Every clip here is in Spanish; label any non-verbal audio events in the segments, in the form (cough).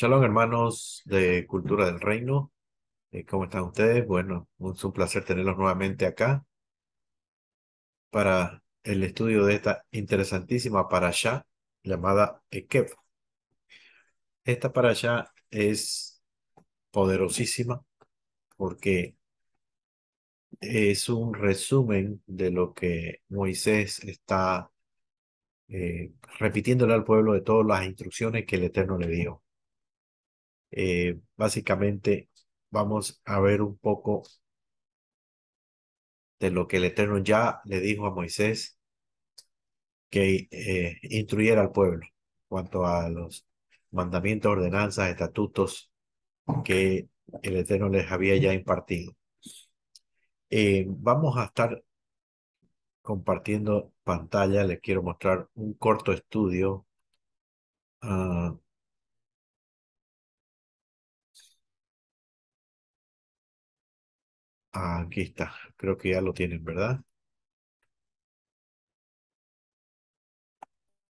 Shalom, hermanos de Cultura del Reino. Eh, ¿Cómo están ustedes? Bueno, es un placer tenerlos nuevamente acá para el estudio de esta interesantísima parasha llamada Ekev. Esta parasha es poderosísima porque es un resumen de lo que Moisés está eh, repitiéndole al pueblo de todas las instrucciones que el Eterno le dio. Eh, básicamente vamos a ver un poco de lo que el Eterno ya le dijo a Moisés que eh, instruyera al pueblo cuanto a los mandamientos, ordenanzas, estatutos que el Eterno les había ya impartido. Eh, vamos a estar compartiendo pantalla, les quiero mostrar un corto estudio ah, Ah, aquí está. Creo que ya lo tienen, ¿verdad?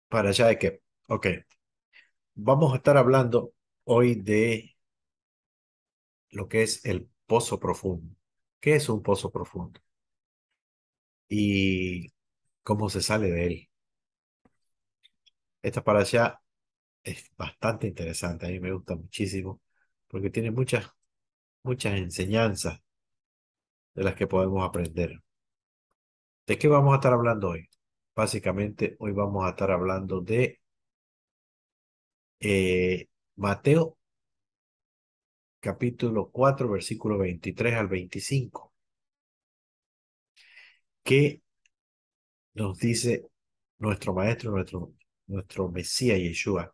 Para allá de que. Ok. Vamos a estar hablando hoy de lo que es el pozo profundo. ¿Qué es un pozo profundo? Y cómo se sale de él. Esta para allá es bastante interesante. A mí me gusta muchísimo porque tiene muchas, muchas enseñanzas de las que podemos aprender. ¿De qué vamos a estar hablando hoy? Básicamente, hoy vamos a estar hablando de eh, Mateo capítulo 4, versículo 23 al 25, que nos dice nuestro maestro, nuestro, nuestro Mesías Yeshua,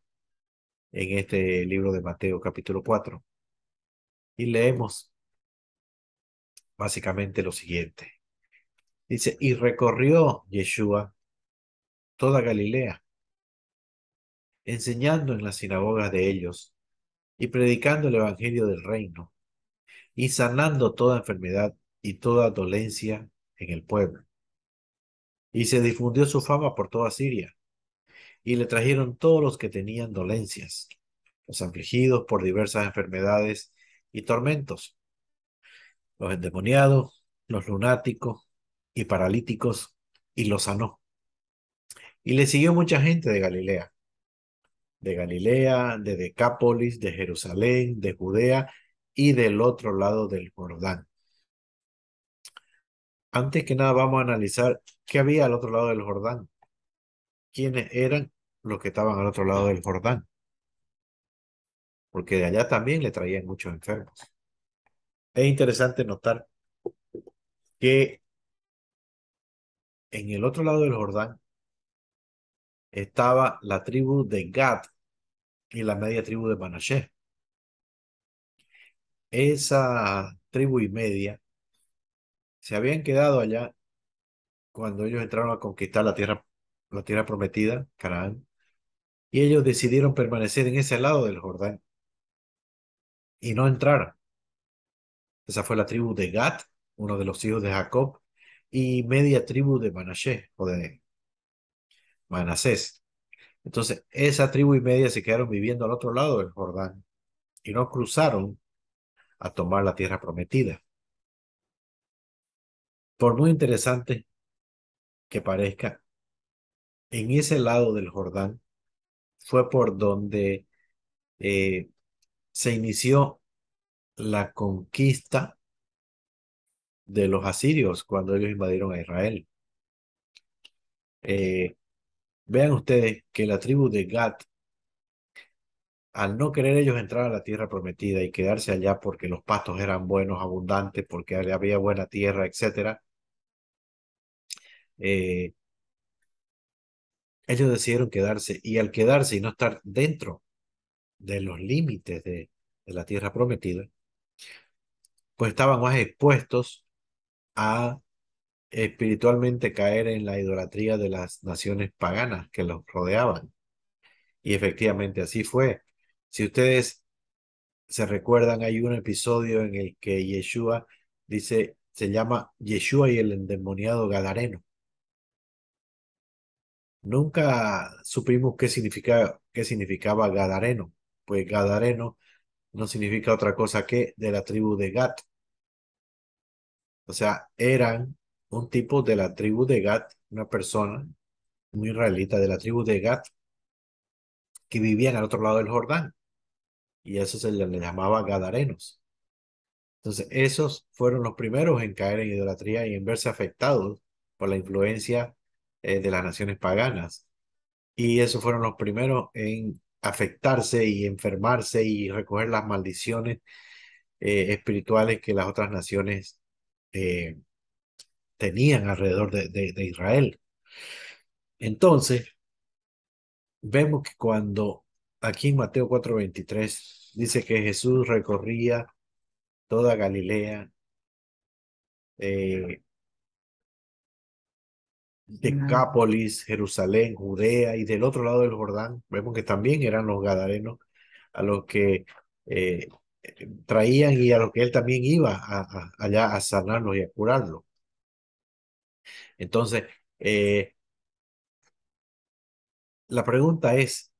en este libro de Mateo capítulo 4. Y leemos básicamente lo siguiente. Dice, y recorrió Yeshua toda Galilea, enseñando en las sinagogas de ellos y predicando el Evangelio del reino y sanando toda enfermedad y toda dolencia en el pueblo. Y se difundió su fama por toda Siria y le trajeron todos los que tenían dolencias, los afligidos por diversas enfermedades y tormentos los endemoniados, los lunáticos y paralíticos, y los sanó. Y le siguió mucha gente de Galilea, de Galilea, de Decápolis, de Jerusalén, de Judea y del otro lado del Jordán. Antes que nada vamos a analizar qué había al otro lado del Jordán, quiénes eran los que estaban al otro lado del Jordán, porque de allá también le traían muchos enfermos. Es interesante notar que en el otro lado del Jordán estaba la tribu de Gad y la media tribu de Manashe. Esa tribu y media se habían quedado allá cuando ellos entraron a conquistar la tierra, la tierra prometida, Canaán, y ellos decidieron permanecer en ese lado del Jordán y no entraron. Esa fue la tribu de Gat, uno de los hijos de Jacob, y media tribu de Manasés o de Manasés. Entonces, esa tribu y media se quedaron viviendo al otro lado del Jordán y no cruzaron a tomar la tierra prometida. Por muy interesante que parezca, en ese lado del Jordán fue por donde eh, se inició la conquista de los asirios cuando ellos invadieron a Israel. Eh, vean ustedes que la tribu de Gad, al no querer ellos entrar a la tierra prometida y quedarse allá porque los pastos eran buenos, abundantes, porque había buena tierra, etc., eh, ellos decidieron quedarse y al quedarse y no estar dentro de los límites de la tierra prometida, pues estaban más expuestos a espiritualmente caer en la idolatría de las naciones paganas que los rodeaban. Y efectivamente así fue. Si ustedes se recuerdan, hay un episodio en el que Yeshua dice, se llama Yeshua y el endemoniado Gadareno. Nunca supimos qué significaba, qué significaba Gadareno, pues Gadareno no significa otra cosa que de la tribu de Gat. O sea, eran un tipo de la tribu de Gat, una persona, muy israelita de la tribu de Gat, que vivían al otro lado del Jordán. Y eso se le, llamaba Gadarenos. Entonces, esos fueron los primeros en caer en idolatría y en verse afectados por la influencia eh, de las naciones paganas. Y esos fueron los primeros en afectarse y enfermarse y recoger las maldiciones eh, espirituales que las otras naciones eh, tenían alrededor de, Israel. Entonces, vemos que cuando aquí en Mateo 4:23 dice que Jesús recorría toda Galilea, eh, de Decápolis, Jerusalén, Judea y del otro lado del Jordán, vemos que también eran los gadarenos a los que eh, traían y a los que él también iba a, allá a sanarlos y a curarlo Entonces, eh, la pregunta es,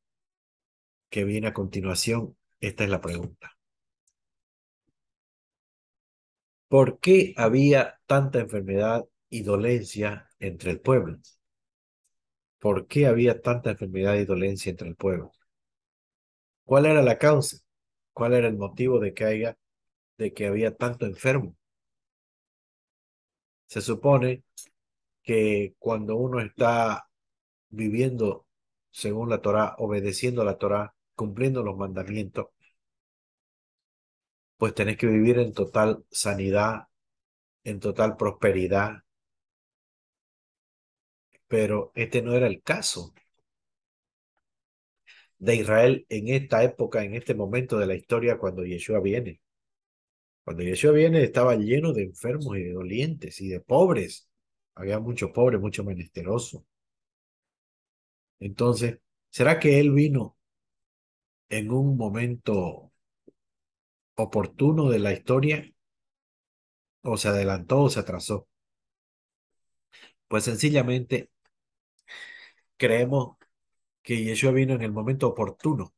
que viene a continuación, esta es la pregunta. ¿Por qué había tanta enfermedad y dolencia entre el pueblo. ¿Por qué había tanta enfermedad y dolencia entre el pueblo? ¿Cuál era la causa? ¿Cuál era el motivo de que haya, de que había tanto enfermo? Se supone que cuando uno está viviendo según la Torá, obedeciendo la Torá, cumpliendo los mandamientos, pues tenés que vivir en total sanidad, en total prosperidad, pero este no era el caso de Israel en esta época, en este momento de la historia, cuando Yeshua viene. Cuando Yeshua viene estaba lleno de enfermos y de dolientes y de pobres. Había muchos pobres, muchos menesterosos. Entonces, ¿será que él vino en un momento oportuno de la historia? ¿O se adelantó o se atrasó? Pues sencillamente Creemos que Yeshua vino en el momento oportuno,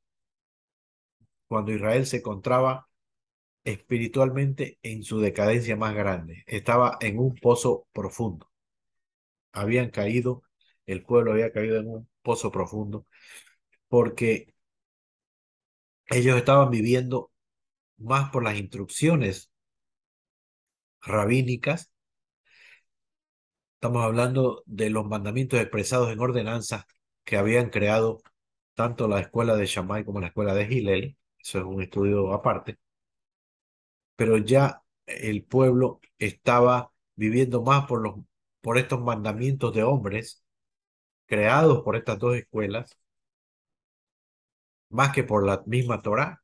cuando Israel se encontraba espiritualmente en su decadencia más grande. Estaba en un pozo profundo. Habían caído, el pueblo había caído en un pozo profundo, porque ellos estaban viviendo más por las instrucciones rabínicas Estamos hablando de los mandamientos expresados en ordenanzas que habían creado tanto la escuela de Shammai como la escuela de Hillel. Eso es un estudio aparte. Pero ya el pueblo estaba viviendo más por, los, por estos mandamientos de hombres creados por estas dos escuelas, más que por la misma Torá.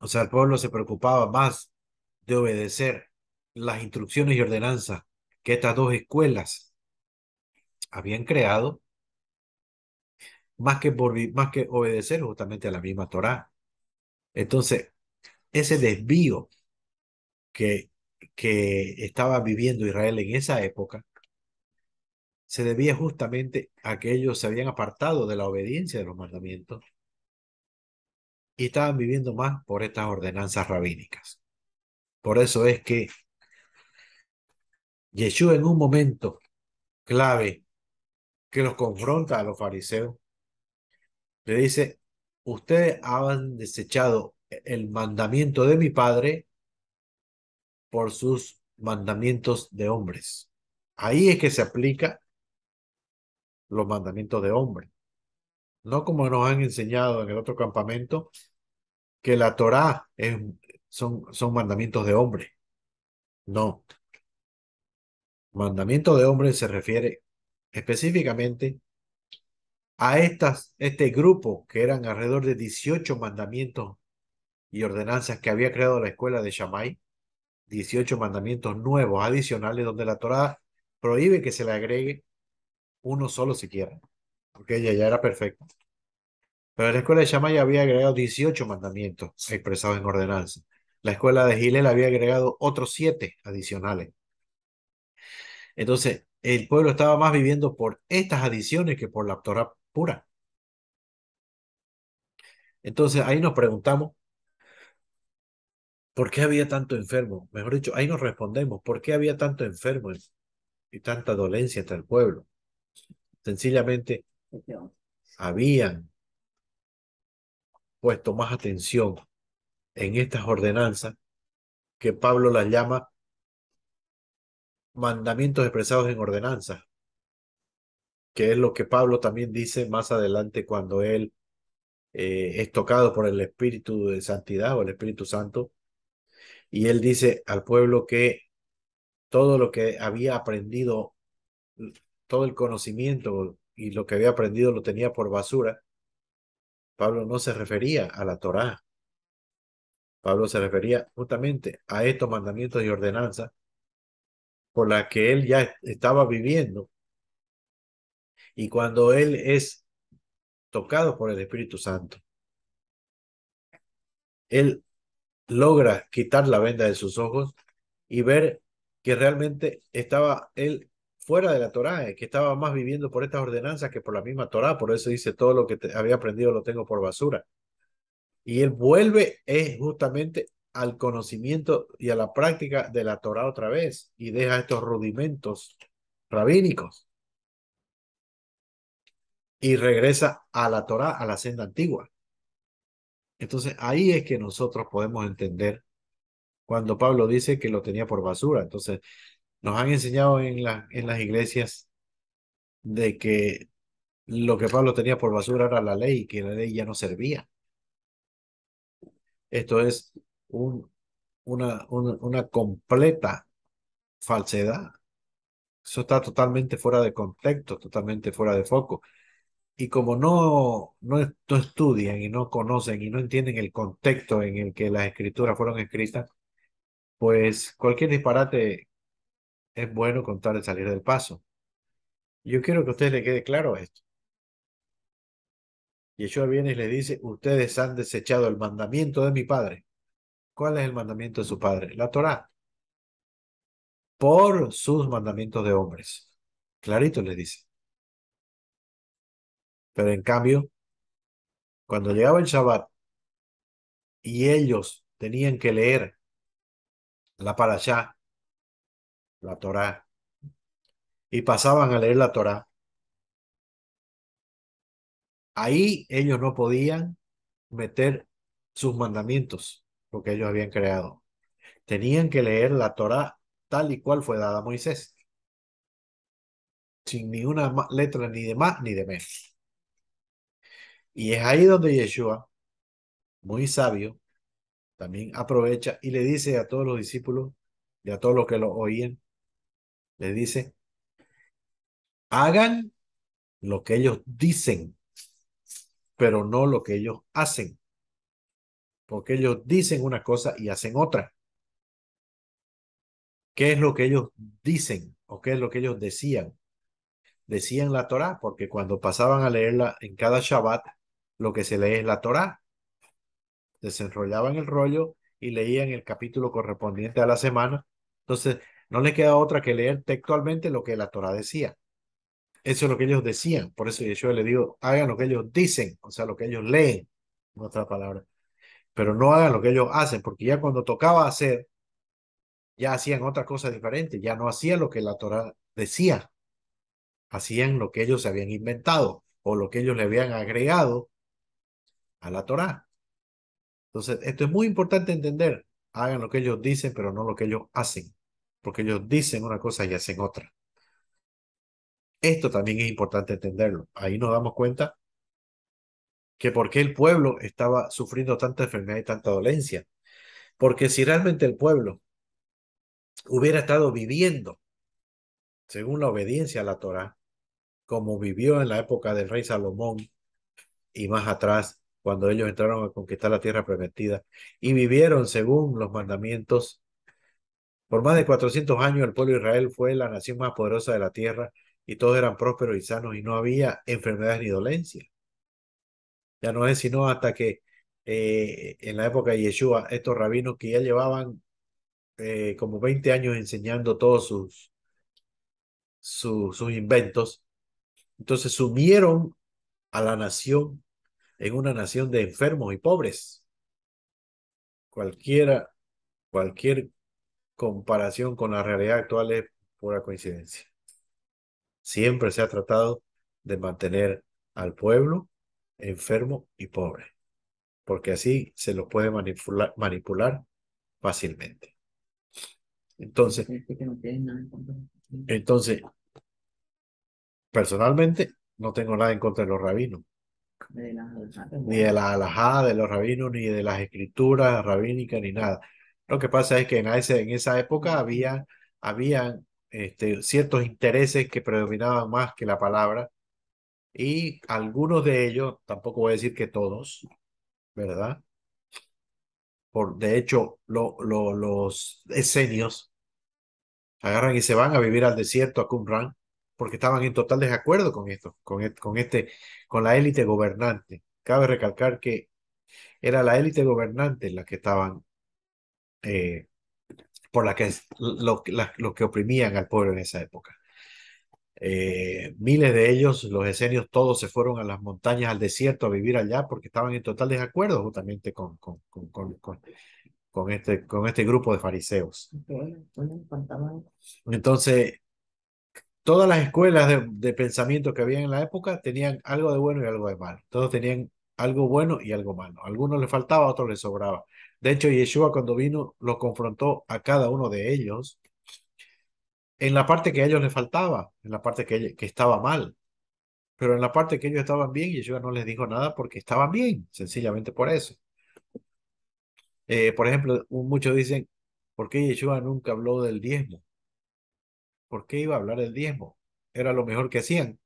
O sea, el pueblo se preocupaba más de obedecer las instrucciones y ordenanzas que estas dos escuelas habían creado, más que, por, más que obedecer justamente a la misma Torá. Entonces, ese desvío que, que estaba viviendo Israel en esa época se debía justamente a que ellos se habían apartado de la obediencia de los mandamientos y estaban viviendo más por estas ordenanzas rabínicas. Por eso es que Yeshua en un momento clave que los confronta a los fariseos, le dice, ustedes han desechado el mandamiento de mi Padre por sus mandamientos de hombres. Ahí es que se aplica los mandamientos de hombre. No como nos han enseñado en el otro campamento, que la Torá son, son mandamientos de hombre. No, mandamiento de hombre se refiere específicamente a estas, este grupo que eran alrededor de 18 mandamientos y ordenanzas que había creado la escuela de Shammai, 18 mandamientos nuevos, adicionales, donde la Torá prohíbe que se le agregue uno solo siquiera, porque ella ya era perfecta. Pero la escuela de Shammai había agregado 18 mandamientos expresados en ordenanza. La escuela de Gilel había agregado otros 7 adicionales entonces, el pueblo estaba más viviendo por estas adiciones que por la Torah pura. Entonces, ahí nos preguntamos, ¿por qué había tanto enfermo? Mejor dicho, ahí nos respondemos, ¿por qué había tanto enfermo y tanta dolencia hasta el pueblo? Sencillamente, habían puesto más atención en estas ordenanzas que Pablo las llama mandamientos expresados en ordenanza que es lo que Pablo también dice más adelante cuando él eh, es tocado por el Espíritu de Santidad o el Espíritu Santo, y él dice al pueblo que todo lo que había aprendido, todo el conocimiento y lo que había aprendido lo tenía por basura. Pablo no se refería a la Torá. Pablo se refería justamente a estos mandamientos y ordenanzas por la que él ya estaba viviendo. Y cuando él es tocado por el Espíritu Santo, él logra quitar la venda de sus ojos y ver que realmente estaba él fuera de la Torá, eh, que estaba más viviendo por estas ordenanzas que por la misma Torá, por eso dice todo lo que había aprendido lo tengo por basura. Y él vuelve es eh, justamente al conocimiento y a la práctica de la Torah otra vez y deja estos rudimentos rabínicos y regresa a la Torah, a la senda antigua. Entonces ahí es que nosotros podemos entender cuando Pablo dice que lo tenía por basura. Entonces nos han enseñado en, en las iglesias de que lo que Pablo tenía por basura era la ley, que la ley ya no servía. Esto es una, una, completa falsedad. Eso está totalmente fuera de contexto, totalmente fuera de foco. Y como no, no, estudian y no conocen y no entienden el contexto en el que las escrituras fueron escritas, pues cualquier disparate es bueno contar de salir del paso. Yo quiero que a ustedes les quede claro esto. Yeshua viene y le dice, ustedes han desechado el mandamiento de mi Padre ¿Cuál es el mandamiento de su padre? La Torá. Por sus mandamientos de hombres. Clarito le dice. Pero en cambio, cuando llegaba el Shabbat y ellos tenían que leer la parasha, la Torá, y pasaban a leer la Torá, ahí ellos no podían meter sus mandamientos que ellos habían creado. Tenían que leer la Torá tal y cual fue dada a Moisés, sin ninguna letra ni de más ni de menos. Y es ahí donde Yeshua, muy sabio, también aprovecha y le dice a todos los discípulos y a todos los que lo oían, le dice, hagan lo que ellos dicen, pero no lo que ellos hacen porque ellos dicen una cosa y hacen otra. ¿Qué es lo que ellos dicen o qué es lo que ellos decían? Decían la Torá, porque cuando pasaban a leerla en cada Shabbat, lo que se lee es la Torá. Desenrollaban el rollo y leían el capítulo correspondiente a la semana. Entonces, no les queda otra que leer textualmente lo que la Torá decía. Eso es lo que ellos decían. Por eso yo le digo, hagan lo que ellos dicen, o sea, lo que ellos leen, en otra palabra pero no hagan lo que ellos hacen, porque ya cuando tocaba hacer, ya hacían otra cosa diferente, ya no hacían lo que la Torah decía, hacían lo que ellos habían inventado o lo que ellos le habían agregado a la Torah. Entonces, esto es muy importante entender. Hagan lo que ellos dicen, pero no lo que ellos hacen, porque ellos dicen una cosa y hacen otra. Esto también es importante entenderlo. Ahí nos damos cuenta que por qué el pueblo estaba sufriendo tanta enfermedad y tanta dolencia. Porque si realmente el pueblo hubiera estado viviendo según la obediencia a la Torá, como vivió en la época del rey Salomón y más atrás, cuando ellos entraron a conquistar la tierra prometida, y vivieron según los mandamientos. Por más de 400 años el pueblo de Israel fue la nación más poderosa de la tierra y todos eran prósperos y sanos y no había enfermedades ni dolencias. Ya no es sino hasta que eh, en la época de Yeshua, estos rabinos que ya llevaban eh, como 20 años enseñando todos sus, sus, sus inventos, entonces sumieron a la nación en una nación de enfermos y pobres. Cualquiera, cualquier comparación con la realidad actual es pura coincidencia. Siempre se ha tratado de mantener al pueblo enfermo y pobre, porque así se lo puede manipular, manipular fácilmente. Entonces, entonces, personalmente no tengo nada en contra de los rabinos, ni de la alajada de los rabinos, ni de las escrituras rabínicas, ni nada. Lo que pasa es que en, ese, en esa época había, había este, ciertos intereses que predominaban más que la palabra y algunos de ellos, tampoco voy a decir que todos, ¿verdad? Por, de hecho, lo, los esenios agarran y se van a vivir al desierto, a Qumran, porque estaban en total desacuerdo con esto, con, e, con, este, con la élite gobernante. Cabe recalcar que era la élite gobernante la que estaban, eh, por la que, los lo que oprimían al pueblo en esa época. Eh, miles de ellos, los esenios, todos se fueron a las montañas, al desierto, a vivir allá, porque estaban en total desacuerdo justamente con, con, este, con este grupo de fariseos. Entonces, todas las escuelas de, pensamiento que había en la época tenían algo de bueno y algo de mal Todos tenían algo bueno y algo malo. algunos le faltaba, otros le sobraba. De hecho, Yeshua cuando vino, lo confrontó a cada uno de ellos en la parte que a ellos les faltaba, en la parte que, estaba mal. Pero en la parte que ellos estaban bien, Yeshua no les dijo nada porque estaban bien, sencillamente por eso. Eh, por ejemplo, muchos dicen, ¿por qué Yeshua nunca habló del diezmo? ¿Por qué iba a hablar del diezmo? Era lo mejor que hacían.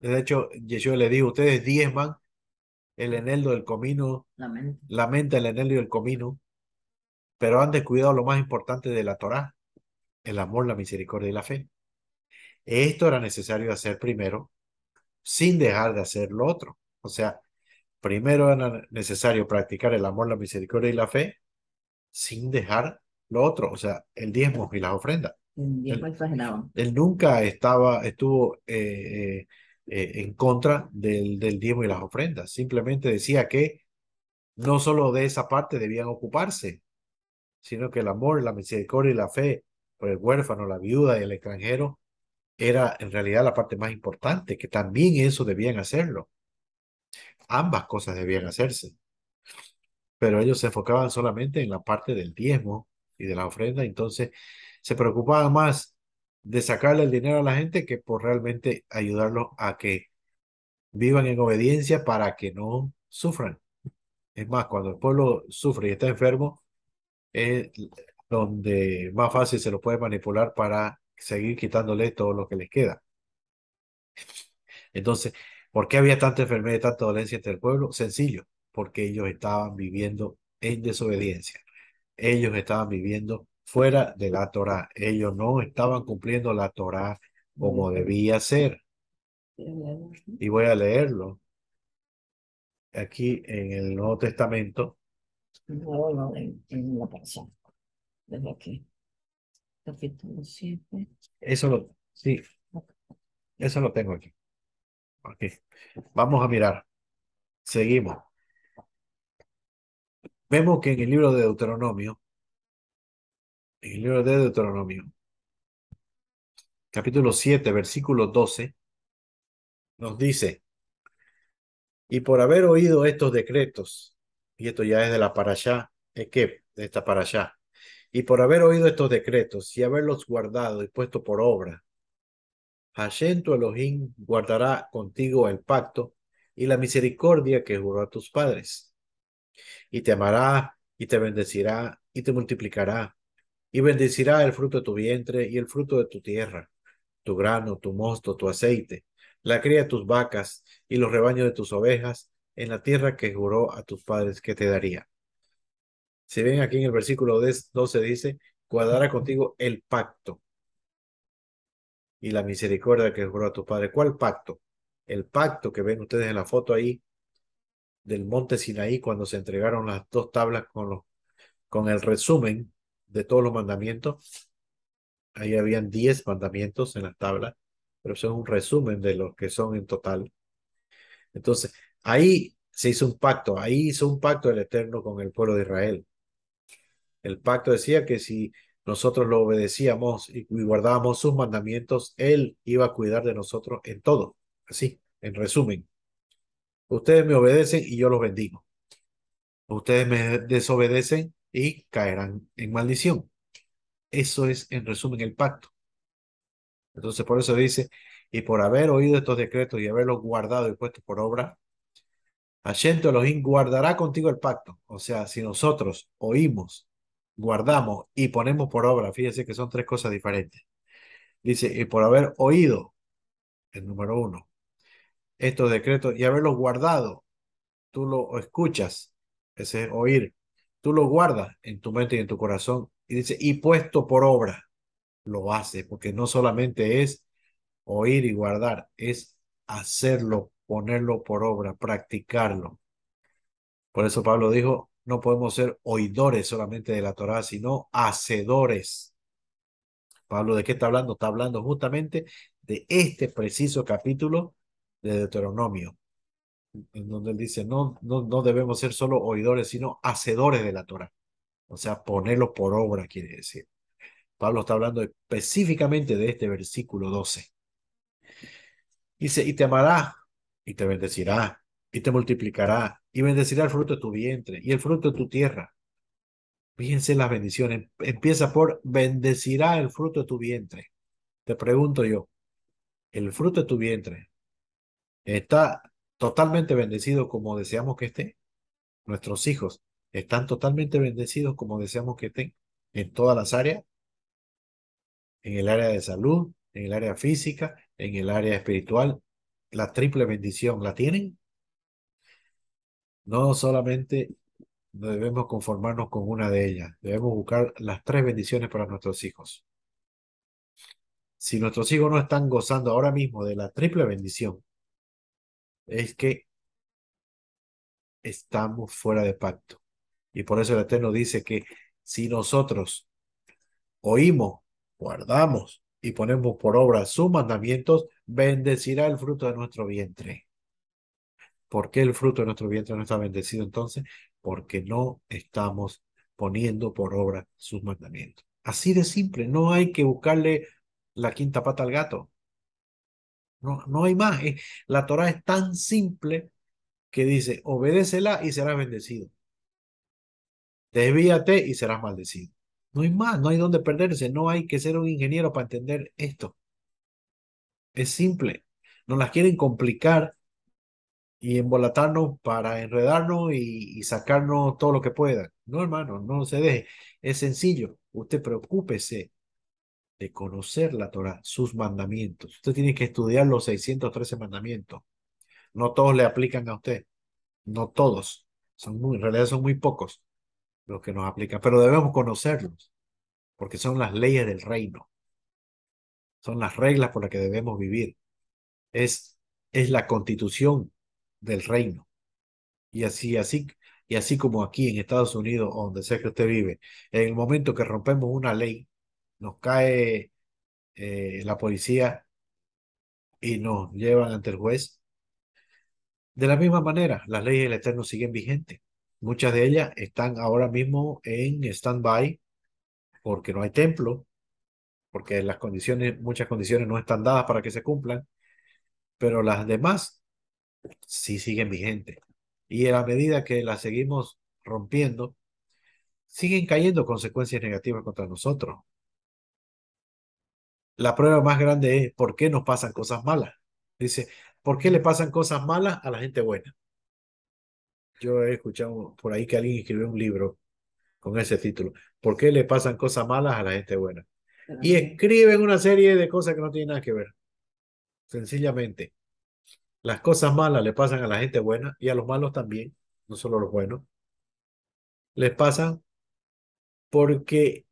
De hecho, Yeshua le dijo, ustedes diezman el eneldo del comino, la mente el eneldo del comino, pero han descuidado lo más importante de la Torá el amor, la misericordia y la fe. Esto era necesario hacer primero sin dejar de hacer lo otro. O sea, primero era necesario practicar el amor, la misericordia y la fe sin dejar lo otro, o sea, el diezmo y las ofrendas. El diezmo él, Él nunca estaba, estuvo eh, eh, eh, en contra del, del diezmo y las ofrendas. Simplemente decía que no solo de esa parte debían ocuparse, sino que el amor, la misericordia y la fe el huérfano, la viuda y el extranjero, era en realidad la parte más importante, que también eso debían hacerlo. Ambas cosas debían hacerse. Pero ellos se enfocaban solamente en la parte del diezmo y de la ofrenda, entonces se preocupaban más de sacarle el dinero a la gente que por realmente ayudarlos a que vivan en obediencia para que no sufran. Es más, cuando el pueblo sufre y está enfermo, es donde más fácil se lo puede manipular para seguir quitándole todo lo que les queda. Entonces, ¿por qué había tanta enfermedad y tanta dolencia entre el pueblo? Sencillo, porque ellos estaban viviendo en desobediencia. Ellos estaban viviendo fuera de la Torah. Ellos no estaban cumpliendo la Torah como debía ser. Y voy a leerlo. Aquí en el Nuevo Testamento. en, desde aquí. Capítulo 7. Eso lo, sí. Eso lo tengo aquí. Ok. Vamos a mirar. Seguimos. Vemos que en el libro de Deuteronomio, en el libro de Deuteronomio, capítulo 7, versículo 12, nos dice, y por haber oído estos decretos, y esto ya es de la para allá, es que de esta para allá, y por haber oído estos decretos y haberlos guardado y puesto por obra, Hashem tu Elohim guardará contigo el pacto y la misericordia que juró a tus padres. Y te amará y te bendecirá y te multiplicará y bendecirá el fruto de tu vientre y el fruto de tu tierra, tu grano, tu mosto, tu aceite, la cría de tus vacas y los rebaños de tus ovejas en la tierra que juró a tus padres que te daría. Si ven aquí en el versículo 12 dice, guardará contigo el pacto y la misericordia que juró a tu padre. ¿Cuál pacto? El pacto que ven ustedes en la foto ahí del monte Sinaí cuando se entregaron las dos tablas con, con el resumen de todos los mandamientos. Ahí habían diez mandamientos en las tablas, pero son un resumen de los que son en total. Entonces, ahí se hizo un pacto, ahí hizo un pacto el Eterno con el pueblo de Israel. El pacto decía que si nosotros lo obedecíamos y guardábamos sus mandamientos, Él iba a cuidar de nosotros en todo. Así, en resumen. Ustedes me obedecen y yo los bendigo. Ustedes me desobedecen y caerán en maldición. Eso es, en resumen, el pacto. Entonces, por eso dice, y por haber oído estos decretos y haberlos guardado y puesto por obra, Hashem Elohim guardará contigo el pacto. O sea, si nosotros oímos guardamos y ponemos por obra, fíjese que son tres cosas diferentes. Dice, y por haber oído, el número uno, estos decretos y haberlos guardado, tú lo escuchas, ese es oír, tú lo guardas en tu mente y en tu corazón. Y dice, y puesto por obra, lo hace, porque no solamente es oír y guardar, es hacerlo, ponerlo por obra, practicarlo. Por eso Pablo dijo, no podemos ser oidores solamente de la Torá, sino hacedores. Pablo, ¿de qué está hablando? Está hablando justamente de este preciso capítulo de Deuteronomio, en donde él dice, no, no, no debemos ser solo oidores, sino hacedores de la Torá. O sea, ponerlo por obra, quiere decir. Pablo está hablando específicamente de este versículo 12. Dice, y te amará, y te bendecirá, y te multiplicará, y bendecirá el fruto de tu vientre y el fruto de tu tierra. Fíjense las bendiciones. Em, empieza por bendecirá el fruto de tu vientre. Te pregunto yo, el fruto de tu vientre está totalmente bendecido como deseamos que esté. Nuestros hijos están totalmente bendecidos como deseamos que estén en todas las áreas. En el área de salud, en el área física, en el área espiritual. La triple bendición la tienen. No solamente debemos conformarnos con una de ellas, debemos buscar las tres bendiciones para nuestros hijos. Si nuestros hijos no están gozando ahora mismo de la triple bendición, es que estamos fuera de pacto. Y por eso el Eterno dice que si nosotros oímos, guardamos y ponemos por obra sus mandamientos, bendecirá el fruto de nuestro vientre. ¿Por qué el fruto de nuestro vientre no está bendecido entonces? Porque no estamos poniendo por obra sus mandamientos. Así de simple, no hay que buscarle la quinta pata al gato. No, no hay más. La Torah es tan simple que dice, obedécela y serás bendecido. Desvíate y serás maldecido. No hay más, no hay donde perderse, no hay que ser un ingeniero para entender esto. Es simple. No las quieren complicar y embolatarnos para enredarnos y, sacarnos todo lo que pueda No, hermano, no se deje. Es sencillo. Usted preocúpese de conocer la Torah, sus mandamientos. Usted tiene que estudiar los 613 mandamientos. No todos le aplican a usted. No todos. Son muy, en realidad son muy pocos los que nos aplican, pero debemos conocerlos, porque son las leyes del reino. Son las reglas por las que debemos vivir. Es, es la constitución del reino. Y así, así, y así como aquí en Estados Unidos, donde sea que usted vive, en el momento que rompemos una ley, nos cae eh, la policía y nos llevan ante el juez. De la misma manera, las leyes del Eterno siguen vigentes. Muchas de ellas están ahora mismo en stand-by porque no hay templo, porque las condiciones, muchas condiciones no están dadas para que se cumplan, pero las demás sí siguen vigentes. Y a medida que las seguimos rompiendo, siguen cayendo consecuencias negativas contra nosotros. La prueba más grande es por qué nos pasan cosas malas. Dice, ¿por qué le pasan cosas malas a la gente buena? Yo he escuchado por ahí que alguien escribió un libro con ese título, ¿por qué le pasan cosas malas a la gente buena? Y escriben una serie de cosas que no tienen nada que ver, sencillamente. Las cosas malas le pasan a la gente buena y a los malos también, no solo a los buenos. Les pasan porque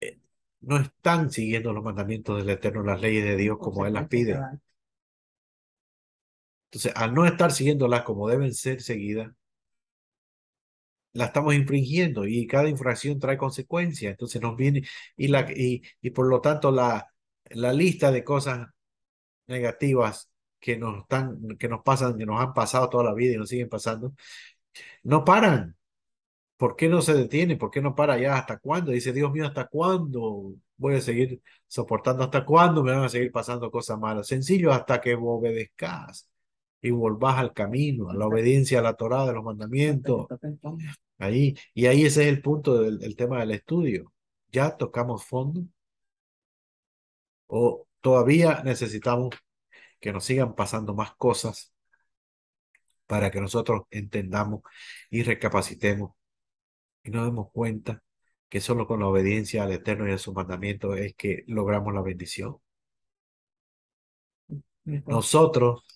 eh, no están siguiendo los mandamientos del Eterno, las leyes de Dios como Él las pide. Entonces, al no estar siguiéndolas como deben ser seguidas, la estamos infringiendo y cada infracción trae consecuencias. Entonces nos viene y, la, y, y por lo tanto la, la lista de cosas negativas que nos, están, que nos pasan, que nos han pasado toda la vida y nos siguen pasando, no paran. ¿Por qué no se detiene? ¿Por qué no para ya? ¿Hasta cuándo? Dice, Dios mío, ¿hasta cuándo voy a seguir soportando? ¿Hasta cuándo me van a seguir pasando cosas malas? Sencillo, hasta que vos obedezcas y volvás al camino, a la obediencia a la Torah, de los mandamientos. Ahí, y ahí ese es el punto del tema del estudio. ¿Ya tocamos fondo? ¿O todavía necesitamos que nos sigan pasando más cosas para que nosotros entendamos y recapacitemos y nos demos cuenta que solo con la obediencia al Eterno y a su mandamiento es que logramos la bendición. Nosotros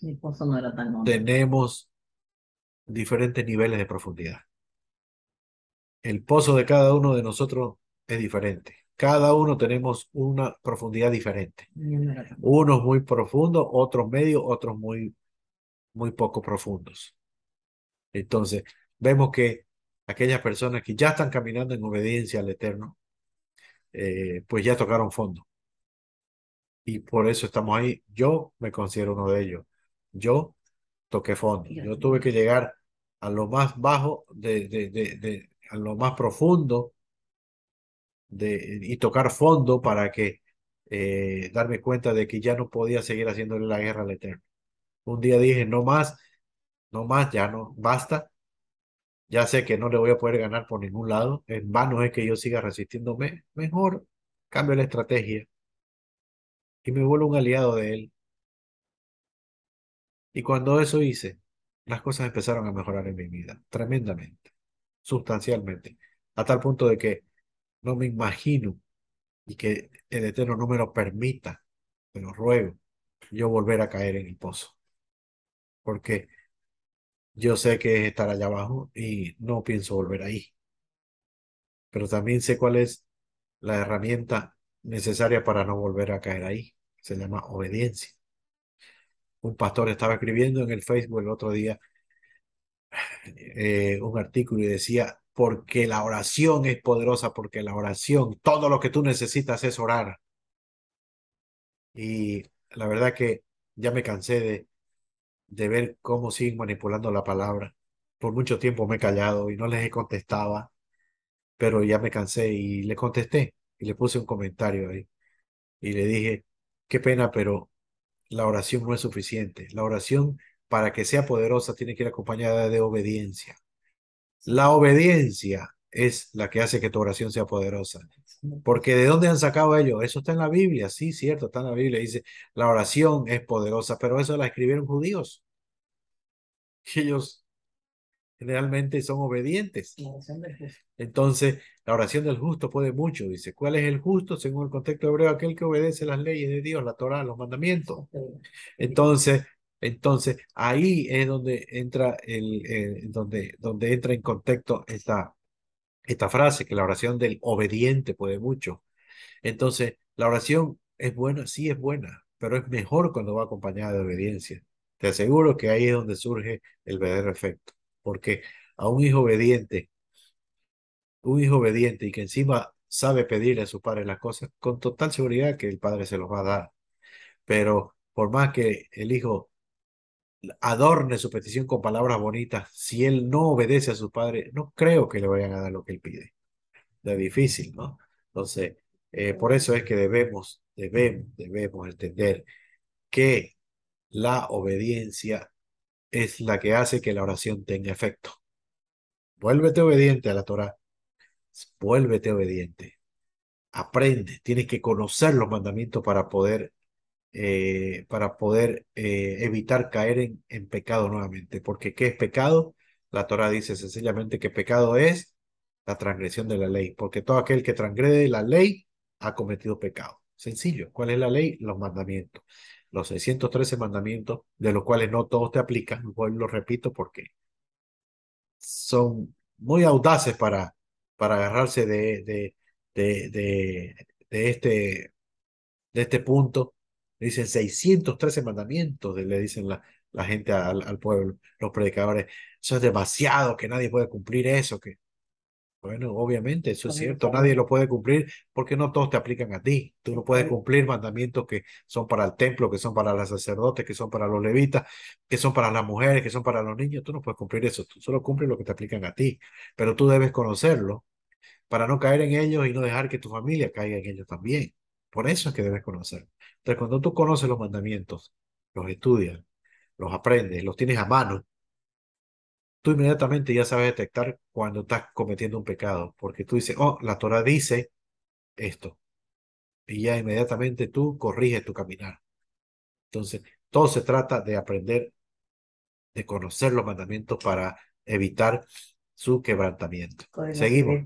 tenemos diferentes niveles de profundidad. El pozo de cada uno de nosotros es diferente cada uno tenemos una profundidad diferente. Unos muy profundos, otros medio otros muy, muy poco profundos. Entonces, vemos que aquellas personas que ya están caminando en obediencia al Eterno, eh, pues ya tocaron fondo. Y por eso estamos ahí. Yo me considero uno de ellos. Yo toqué fondo. Yo tuve que llegar a lo más bajo, de, de, de, de a lo más profundo y tocar fondo para que eh, darme cuenta de que ya no podía seguir haciéndole la guerra al Eterno. Un día dije, no más, no más, ya no, basta. Ya sé que no le voy a poder ganar por ningún lado. En vano es que yo siga resistiéndome. Mejor cambio la estrategia y me vuelvo un aliado de él. Y cuando eso hice, las cosas empezaron a mejorar en mi vida, tremendamente, sustancialmente, a tal punto de que no me imagino y que el Eterno no me lo permita, me lo ruego, yo volver a caer en el pozo. Porque yo sé que es estar allá abajo y no pienso volver ahí. Pero también sé cuál es la herramienta necesaria para no volver a caer ahí. Se llama obediencia. Un pastor estaba escribiendo en el Facebook el otro día eh, un artículo y decía, porque la oración es poderosa, porque la oración, todo lo que tú necesitas es orar. Y la verdad que ya me cansé de, ver cómo siguen manipulando la palabra. Por mucho tiempo me he callado y no les he contestado, pero ya me cansé y le contesté y le puse un comentario ahí. Y le dije, qué pena, pero la oración no es suficiente. La oración, para que sea poderosa, tiene que ir acompañada de obediencia. La obediencia es la que hace que tu oración sea poderosa. Porque ¿de dónde han sacado ellos? Eso está en la Biblia, sí, cierto, está en la Biblia. Dice, la oración es poderosa, pero eso la escribieron judíos. (laughs) Ellos generalmente son obedientes. Entonces, la oración del justo puede mucho. Dice, ¿cuál es el justo? Según el contexto hebreo, aquel que obedece las leyes de Dios, la Torah, los mandamientos. Entonces, entonces, ahí es donde entra, el, eh, donde, donde entra en contexto esta, esta frase, que la oración del obediente puede mucho. Entonces, la oración es buena, sí es buena, pero es mejor cuando va acompañada de obediencia. Te aseguro que ahí es donde surge el verdadero efecto, porque a un hijo obediente, un hijo obediente y que encima sabe pedirle a su padre las cosas, con total seguridad que el padre se los va a dar. Pero por más que el hijo adorne su petición con palabras bonitas, si él no obedece a su padre, no creo que le vayan a dar lo que él pide. Es difícil, ¿no? Entonces, eh, por eso es que debemos, debemos, debemos entender que la obediencia es la que hace que la oración tenga efecto. Vuélvete obediente a la Torah. Vuélvete obediente. Aprende. Tienes que conocer los mandamientos para poder eh, para poder eh, evitar caer en, en, pecado nuevamente. Porque ¿qué es pecado? La Torah dice sencillamente que pecado es la transgresión de la ley, porque todo aquel que transgrede la ley ha cometido pecado. Sencillo. ¿Cuál es la ley? Los mandamientos. Los 613 mandamientos, de los cuales no todos te aplican, lo repito porque son muy audaces para, para agarrarse de, de, de, de este, de este punto le dicen 613 mandamientos, le dicen la, la gente al, pueblo, los predicadores. Eso es demasiado, que nadie puede cumplir eso. Que... Bueno, obviamente, eso es cierto, nadie lo puede cumplir porque no todos te aplican a ti. Tú no puedes cumplir mandamientos que son para el templo, que son para los sacerdotes, que son para los levitas, que son para las mujeres, que son para los niños. Tú no puedes cumplir eso, tú solo cumples lo que te aplican a ti, pero tú debes conocerlo para no caer en ellos y no dejar que tu familia caiga en ellos también. Por eso es que debes conocerlo. Entonces, cuando tú conoces los mandamientos, los estudias, los aprendes, los tienes a mano, tú inmediatamente ya sabes detectar cuando estás cometiendo un pecado, porque tú dices, oh, la Torah dice esto. Y ya inmediatamente tú corriges tu caminar. Entonces, todo se trata de aprender, de conocer los mandamientos para evitar su quebrantamiento. Seguimos.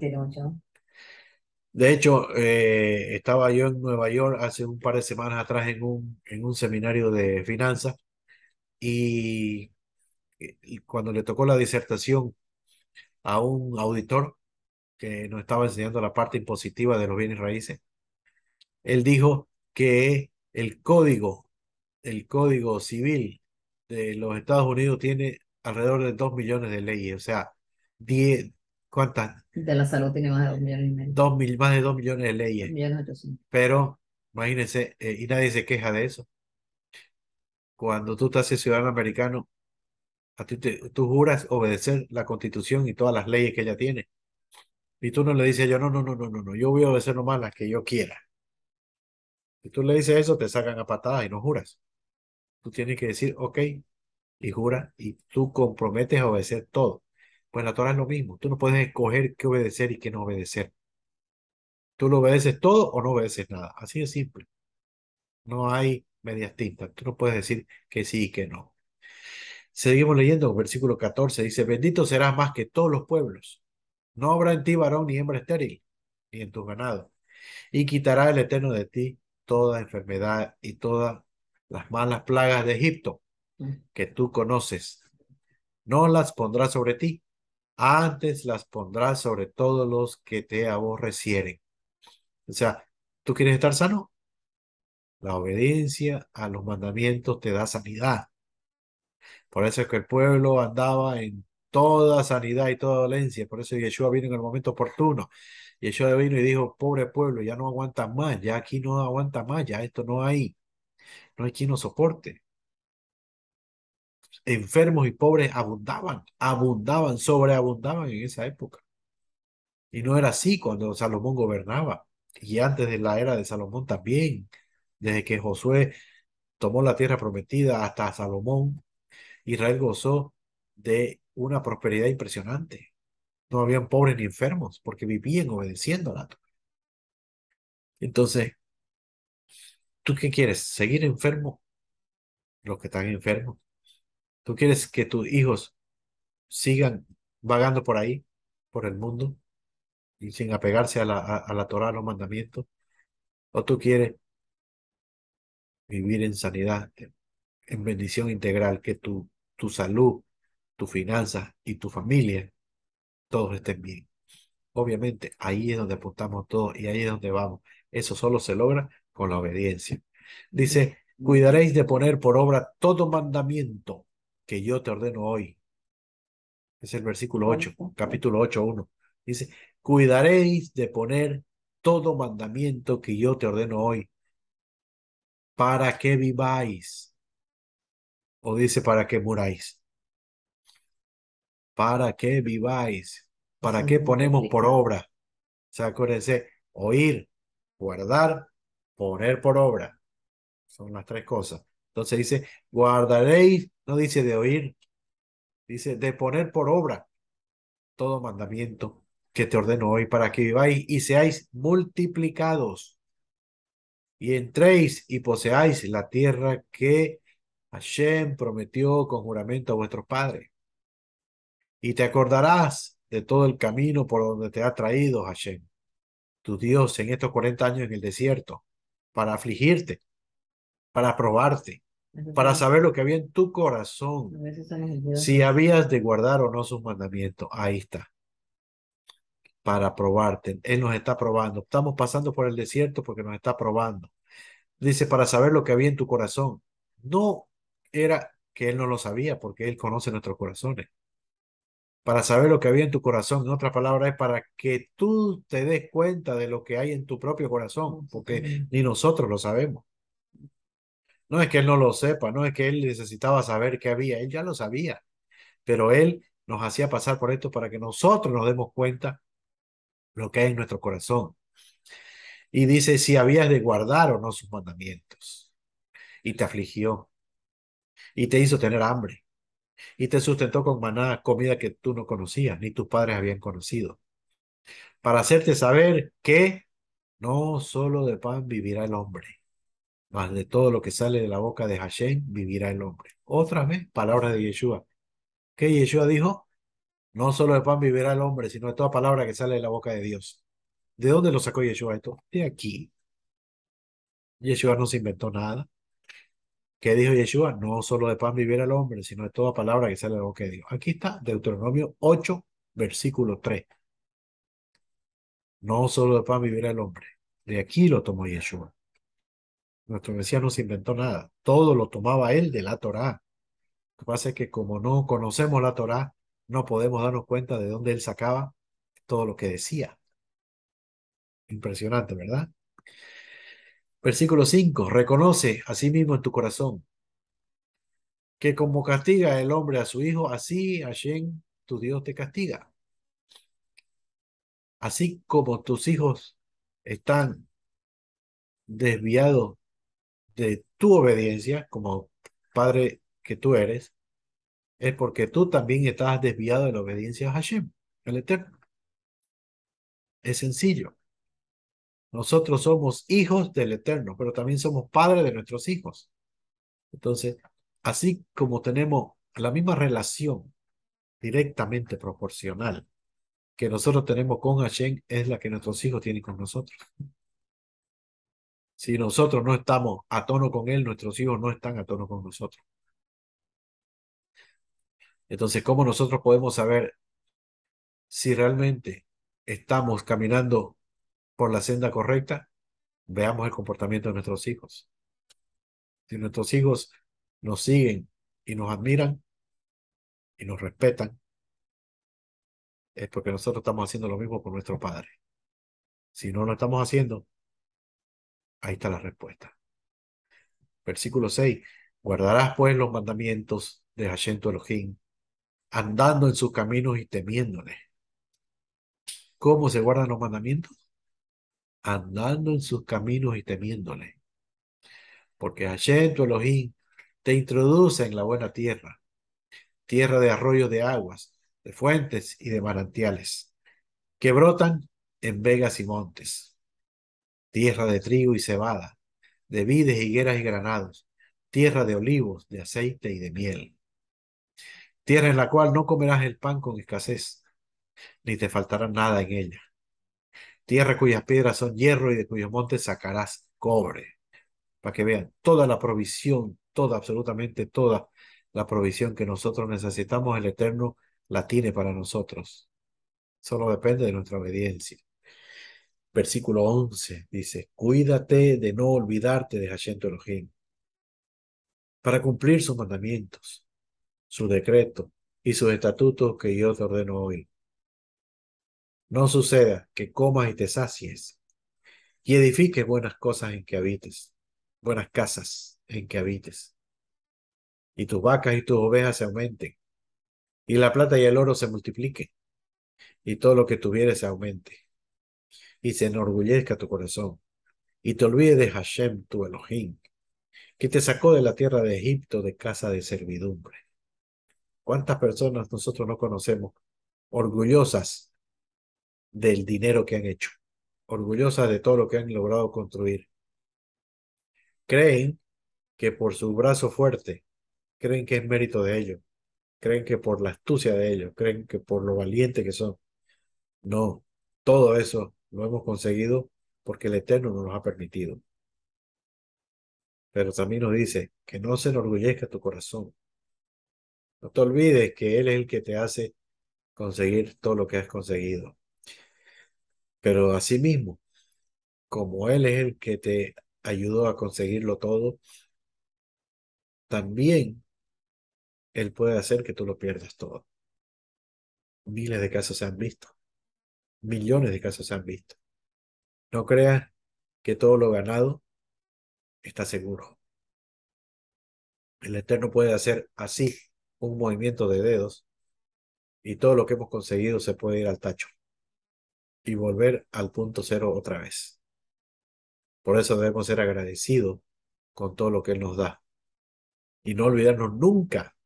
De hecho, eh, estaba yo en Nueva York hace un par de semanas atrás en un, en un seminario de finanzas y, cuando le tocó la disertación a un auditor que nos estaba enseñando la parte impositiva de los bienes raíces, él dijo que el código, el código civil de los Estados Unidos tiene alrededor de dos millones de leyes, o sea, 10, ¿Cuántas? De la salud tiene más de 2 millones y medio. Dos mil, más de 2 millones de leyes. Pero imagínense, eh, y nadie se queja de eso. Cuando tú estás ciudadano americano, a tú juras obedecer la constitución y todas las leyes que ella tiene. Y tú no le dices yo, no, no, no, no, no, no, yo voy a obedecer lo las que yo quiera. Si tú le dices eso, te sacan a patadas y no juras. Tú tienes que decir, ok, y juras y tú comprometes a obedecer todo. Pues la Torah es lo mismo. Tú no puedes escoger qué obedecer y qué no obedecer. Tú lo obedeces todo o no obedeces nada. Así de simple. No hay medias tintas. Tú no puedes decir que sí y que no. Seguimos leyendo, versículo 14 dice, bendito serás más que todos los pueblos. No habrá en ti varón ni hembra estéril, ni en tu ganado Y quitará el Eterno de ti toda enfermedad y todas las malas plagas de Egipto mm. que tú conoces. No las pondrá sobre ti, antes las pondrás sobre todos los que te aborrecieren. O sea, ¿tú quieres estar sano? La obediencia a los mandamientos te da sanidad. Por eso es que el pueblo andaba en toda sanidad y toda dolencia. Por eso Yeshua vino en el momento oportuno. Yeshua vino y dijo, pobre pueblo, ya no aguanta más, ya aquí no aguanta más, ya esto no hay, no hay quien nos soporte enfermos y pobres abundaban, abundaban, sobreabundaban en esa época. Y no era así cuando Salomón gobernaba. Y antes de la era de Salomón también, desde que Josué tomó la tierra prometida hasta Salomón, Israel gozó de una prosperidad impresionante. No habían pobres ni enfermos porque vivían obedeciendo a la Torah. Entonces, ¿tú qué quieres? ¿Seguir enfermo? Los que están enfermos ¿Tú quieres que tus hijos sigan vagando por ahí, por el mundo, y sin apegarse a la, a, Torah, los mandamientos? ¿O tú quieres vivir en sanidad, en bendición integral, que tu, tu salud, tu finanzas y tu familia, todos estén bien? Obviamente, ahí es donde apuntamos todos y ahí es donde vamos. Eso solo se logra con la obediencia. Dice, cuidaréis de poner por obra todo mandamiento que yo te ordeno hoy. Es el versículo 8, capítulo 8, 1. Dice, cuidaréis de poner todo mandamiento que yo te ordeno hoy, para que viváis. O dice, para que muráis. Para que viváis. ¿Para qué ponemos por obra? O sea, acuérdense, oír, guardar, poner por obra. Son las tres cosas. Entonces dice, guardaréis, no dice de oír, dice de poner por obra todo mandamiento que te ordeno hoy para que viváis y seáis multiplicados y entréis y poseáis la tierra que Hashem prometió con juramento a vuestro padre. Y te acordarás de todo el camino por donde te ha traído Hashem, tu Dios, en estos 40 años en el desierto, para afligirte, para probarte, para saber lo que había en tu corazón, si habías de guardar o no sus mandamientos. Ahí está, para probarte. Él nos está probando. Estamos pasando por el desierto porque nos está probando. Dice, para saber lo que había en tu corazón. No era que Él no lo sabía porque Él conoce nuestros corazones. Para saber lo que había en tu corazón, en otras palabras, es para que tú te des cuenta de lo que hay en tu propio corazón, oh, porque ni nosotros lo sabemos. No es que él no lo sepa, no es que él necesitaba saber qué había, él ya lo sabía, pero él nos hacía pasar por esto para que nosotros nos demos cuenta lo que hay en nuestro corazón. Y dice, si habías de guardar o no sus mandamientos. Y te afligió. Y te hizo tener hambre. Y te sustentó con maná, comida que tú no conocías, ni tus padres habían conocido. Para hacerte saber que no solo de pan vivirá el hombre, mas de todo lo que sale de la boca de Hashem vivirá el hombre. Otra vez, palabra de Yeshua. ¿Qué Yeshua dijo? No solo de pan vivirá el hombre, sino de toda palabra que sale de la boca de Dios. ¿De dónde lo sacó Yeshua esto? De aquí. Yeshua no se inventó nada. ¿Qué dijo Yeshua? No solo de pan vivirá el hombre, sino de toda palabra que sale de la boca de Dios. Aquí está Deuteronomio 8, versículo 3. No solo de pan vivirá el hombre. De aquí lo tomó Yeshua. Nuestro Mesías no se inventó nada, todo lo tomaba él de la Torá. Lo que pasa es que como no conocemos la Torá, no podemos darnos cuenta de dónde él sacaba todo lo que decía. Impresionante, ¿verdad? Versículo 5. Reconoce a mismo en tu corazón que como castiga el hombre a su hijo, así Hashem, tu Dios, te castiga. Así como tus hijos están desviados de tu obediencia como padre que tú eres, es porque tú también estás desviado de la obediencia a Hashem, el Eterno. Es sencillo. Nosotros somos hijos del Eterno, pero también somos padres de nuestros hijos. Entonces, así como tenemos la misma relación directamente proporcional que nosotros tenemos con Hashem, es la que nuestros hijos tienen con nosotros. Si nosotros no estamos a tono con Él, nuestros hijos no están a tono con nosotros. Entonces, ¿cómo nosotros podemos saber si realmente estamos caminando por la senda correcta? Veamos el comportamiento de nuestros hijos. Si nuestros hijos nos siguen y nos admiran y nos respetan, es porque nosotros estamos haciendo lo mismo con nuestro Padre. Si no lo estamos haciendo, Ahí está la respuesta. Versículo 6. Guardarás pues los mandamientos de Hashem tu Elohim, andando en sus caminos y temiéndole. ¿Cómo se guardan los mandamientos? Andando en sus caminos y temiéndole. Porque Hashem tu Elohim te introduce en la buena tierra, tierra de arroyos de aguas, de fuentes y de manantiales, que brotan en vegas y montes tierra de trigo y cebada, de vides, higueras y granados, tierra de olivos, de aceite y de miel. Tierra en la cual no comerás el pan con escasez, ni te faltará nada en ella. Tierra cuyas piedras son hierro y de cuyos montes sacarás cobre. Para que vean toda la provisión, toda, absolutamente toda la provisión que nosotros necesitamos, el Eterno la tiene para nosotros. Solo depende de nuestra obediencia versículo 11, dice, cuídate de no olvidarte de Hashem Elohim para cumplir sus mandamientos, su decreto y sus estatutos que yo te ordeno hoy. No suceda que comas y te sacies y edifiques buenas cosas en que habites, buenas casas en que habites, y tus vacas y tus ovejas se aumenten, y la plata y el oro se multipliquen, y todo lo que tuvieres se aumente y se enorgullezca tu corazón y te olvides de Hashem, tu Elohim, que te sacó de la tierra de Egipto de casa de servidumbre. ¿Cuántas personas nosotros no conocemos orgullosas del dinero que han hecho, orgullosas de todo lo que han logrado construir? Creen que por su brazo fuerte, creen que es mérito de ellos, creen que por la astucia de ellos, creen que por lo valiente que son. No, todo eso lo hemos conseguido porque el Eterno nos ha permitido. Pero también nos dice que no se enorgullezca tu corazón. No te olvides que Él es el que te hace conseguir todo lo que has conseguido. Pero asimismo, como Él es el que te ayudó a conseguirlo todo, también Él puede hacer que tú lo pierdas todo. Miles de casos se han visto millones de casos se han visto. No creas que todo lo ganado está seguro. El Eterno puede hacer así un movimiento de dedos y todo lo que hemos conseguido se puede ir al tacho y volver al punto cero otra vez. Por eso debemos ser agradecidos con todo lo que Él nos da y no olvidarnos nunca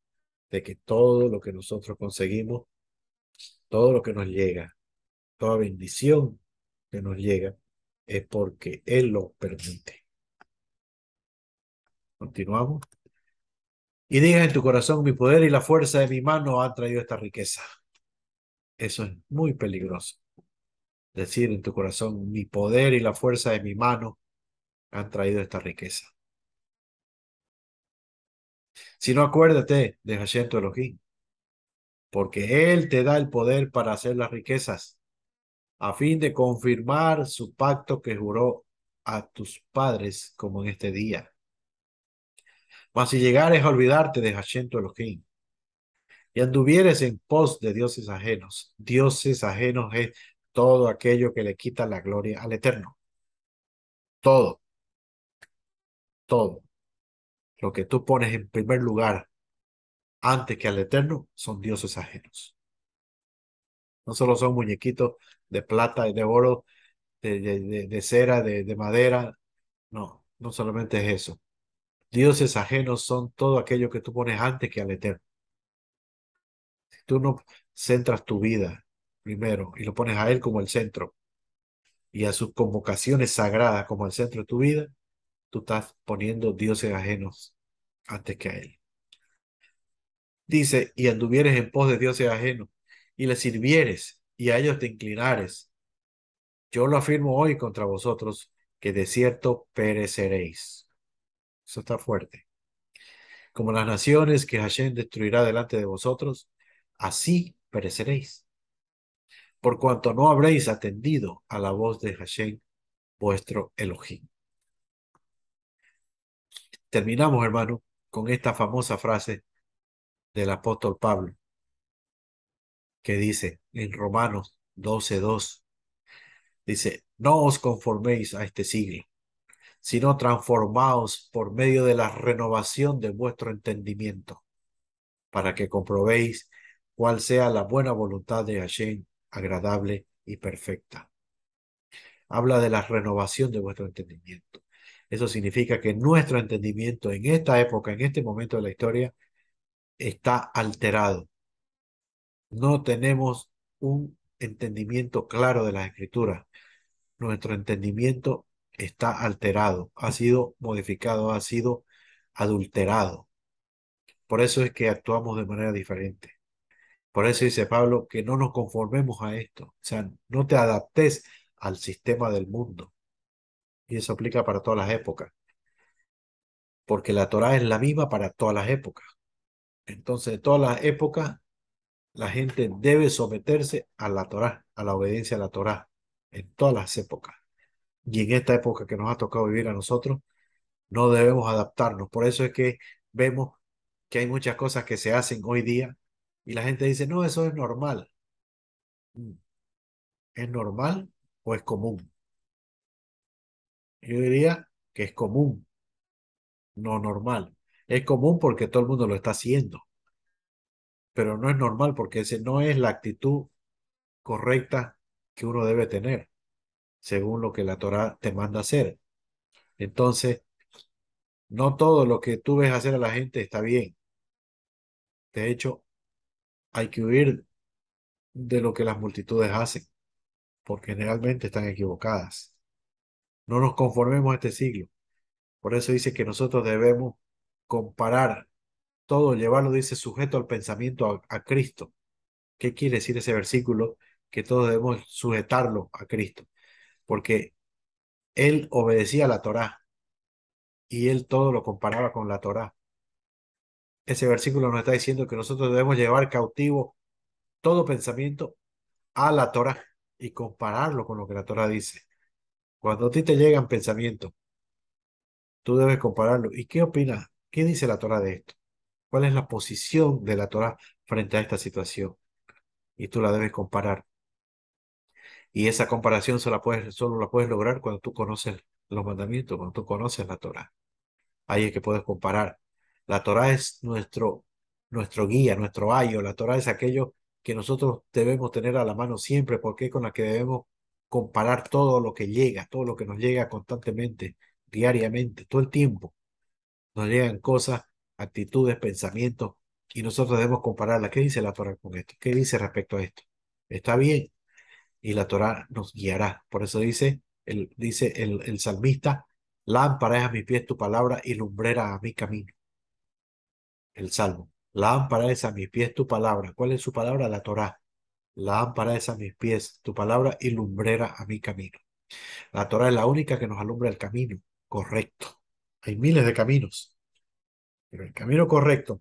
de que todo lo que nosotros conseguimos, todo lo que nos llega, toda bendición que nos llega es porque Él lo permite. Continuamos. Y digas en tu corazón, mi poder y la fuerza de mi mano han traído esta riqueza. Eso es muy peligroso. Decir en tu corazón, mi poder y la fuerza de mi mano han traído esta riqueza. Si no, acuérdate de Hashem Elohim, porque Él te da el poder para hacer las riquezas a fin de confirmar su pacto que juró a tus padres como en este día. Mas si llegares a olvidarte de Hashem tu Elohim y anduvieres en pos de dioses ajenos, dioses ajenos es todo aquello que le quita la gloria al Eterno. Todo, todo lo que tú pones en primer lugar antes que al Eterno son dioses ajenos. No solo son muñequitos de plata y de oro, de, cera, de, madera. No, no solamente es eso. Dioses ajenos son todo aquello que tú pones antes que al Eterno. Si tú no centras tu vida primero y lo pones a Él como el centro y a sus convocaciones sagradas como el centro de tu vida, tú estás poniendo dioses ajenos antes que a Él. Dice, y anduvieres en pos de dioses ajenos, y le sirvieres y a ellos te inclinares. Yo lo afirmo hoy contra vosotros, que de cierto pereceréis. Eso está fuerte. Como las naciones que Hashem destruirá delante de vosotros, así pereceréis. Por cuanto no habréis atendido a la voz de Hashem, vuestro elogio Terminamos, hermano, con esta famosa frase del apóstol Pablo que dice en Romanos 12.2, dice, no os conforméis a este siglo, sino transformaos por medio de la renovación de vuestro entendimiento, para que comprobéis cuál sea la buena voluntad de Hashem, agradable y perfecta. Habla de la renovación de vuestro entendimiento. Eso significa que nuestro entendimiento en esta época, en este momento de la historia, está alterado no tenemos un entendimiento claro de las escrituras. Nuestro entendimiento está alterado, ha sido modificado, ha sido adulterado. Por eso es que actuamos de manera diferente. Por eso dice Pablo que no nos conformemos a esto. O sea, no te adaptes al sistema del mundo. Y eso aplica para todas las épocas. Porque la Torah es la misma para todas las épocas. Entonces, todas las épocas la gente debe someterse a la Torá, a la obediencia a la Torá, en todas las épocas. Y en esta época que nos ha tocado vivir a nosotros, no debemos adaptarnos. Por eso es que vemos que hay muchas cosas que se hacen hoy día y la gente dice, no, eso es normal. Mm. ¿Es normal o es común? Yo diría que es común, no normal. Es común porque todo el mundo lo está haciendo pero no es normal porque ese no es la actitud correcta que uno debe tener, según lo que la Torah te manda hacer. Entonces, no todo lo que tú ves hacer a la gente está bien. De hecho, hay que huir de lo que las multitudes hacen, porque generalmente están equivocadas. No nos conformemos a este siglo. Por eso dice que nosotros debemos comparar todo llevarlo, dice, sujeto al pensamiento a, Cristo. ¿Qué quiere decir ese versículo? Que todos debemos sujetarlo a Cristo, porque él obedecía la Torá y él todo lo comparaba con la Torá. Ese versículo nos está diciendo que nosotros debemos llevar cautivo todo pensamiento a la Torá y compararlo con lo que la Torá dice. Cuando a ti te llegan pensamientos, tú debes compararlo. ¿Y qué opinas? ¿Qué dice la Torá de esto? ¿Cuál es la posición de la Torah frente a esta situación? Y tú la debes comparar. Y esa comparación solo la puedes, lograr cuando tú conoces los mandamientos, cuando tú conoces la Torah. Ahí es que puedes comparar. La Torah es nuestro, nuestro guía, nuestro ayo. La Torah es aquello que nosotros debemos tener a la mano siempre, porque es con la que debemos comparar todo lo que llega, todo lo que nos llega constantemente, diariamente, todo el tiempo. Nos llegan cosas actitudes, pensamientos, y nosotros debemos compararla. ¿Qué dice la Torah con esto? ¿Qué dice respecto a esto? Está bien, y la Torah nos guiará. Por eso dice el, dice el, el salmista, lámpara es a mis pies tu palabra y lumbrera a mi camino. El salmo, la lámpara es a mis pies tu palabra. ¿Cuál es su palabra? La Torah. Lámpara es a mis pies tu palabra y lumbrera a mi camino. La Torah es la única que nos alumbra el camino correcto. Hay miles de caminos, pero el camino correcto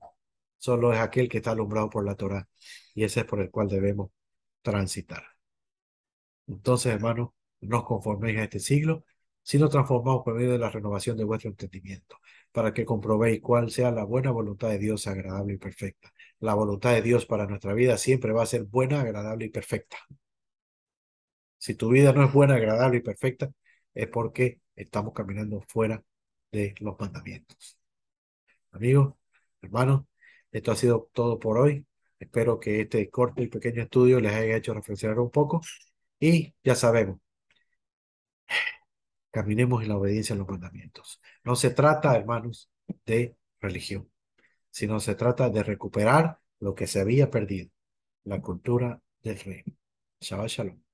solo es aquel que está alumbrado por la Torah y ese es por el cual debemos transitar. Entonces, hermanos, no os conforméis a este siglo, sino transformados por medio de la renovación de vuestro entendimiento, para que comprobéis cuál sea la buena voluntad de Dios agradable y perfecta. La voluntad de Dios para nuestra vida siempre va a ser buena, agradable y perfecta. Si tu vida no es buena, agradable y perfecta, es porque estamos caminando fuera de los mandamientos amigos, hermanos, esto ha sido todo por hoy. Espero que este corto y pequeño estudio les haya hecho reflexionar un poco y ya sabemos, caminemos en la obediencia a los mandamientos. No se trata, hermanos, de religión, sino se trata de recuperar lo que se había perdido, la cultura del rey. Shabbat shalom.